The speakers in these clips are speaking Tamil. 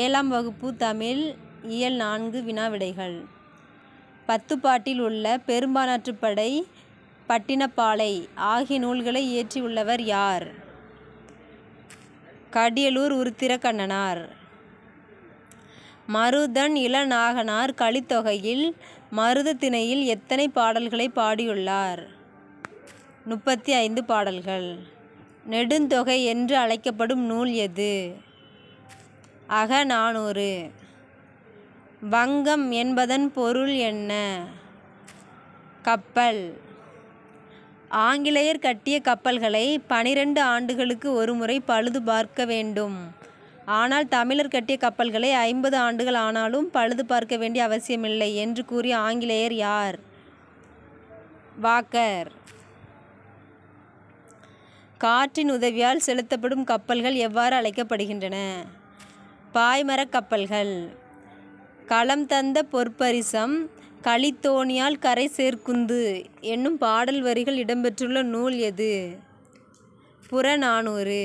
ஏழாம் வகுப்பு தமிழ் இயல் நான்கு வினாவிடைகள் பத்துப்பாட்டில் உள்ள பெரும்பானாற்றுப்படை பட்டினப்பாலை ஆகிய நூல்களை இயற்றியுள்ளவர் யார் கடியலூர் உருத்திரக்கண்ணனார் மருதன் இளநாகனார் களித்தொகையில் மருத திணையில் எத்தனை பாடல்களை பாடியுள்ளார் முப்பத்தி ஐந்து பாடல்கள் நெடுந்தொகை என்று அழைக்கப்படும் நூல் எது அகநானூறு வங்கம் என்பதன் பொருள் என்ன கப்பல் ஆங்கிலேயர் கட்டிய கப்பல்களை பனிரெண்டு ஆண்டுகளுக்கு ஒருமுறை பழுது பார்க்க வேண்டும் ஆனால் தமிழர் கட்டிய கப்பல்களை ஐம்பது ஆண்டுகள் ஆனாலும் பழுது பார்க்க வேண்டிய அவசியமில்லை என்று கூறிய ஆங்கிலேயர் யார் வாக்கர் காற்றின் உதவியால் செலுத்தப்படும் கப்பல்கள் எவ்வாறு அழைக்கப்படுகின்றன பாய்மரக் கப்பல்கள் களம் தந்த பொற்பரிசம் களித்தோணியால் கரை சேர்க்குந்து என்னும் பாடல் வரிகள் இடம்பெற்றுள்ள நூல் எது புறநானூறு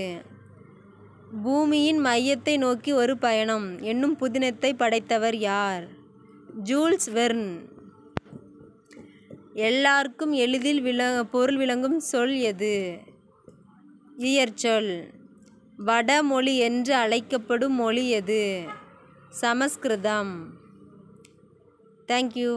பூமியின் மையத்தை நோக்கி ஒரு பயணம் என்னும் புதினத்தை படைத்தவர் யார் ஜூல்ஸ் வெர்ன் எல்லாருக்கும் எளிதில் விள பொருள் விளங்கும் சொல் எது இயற்சொல் வடமொழி என்று அழைக்கப்படும் மொழி எது சமஸ்கிருதம் தேங்க்யூ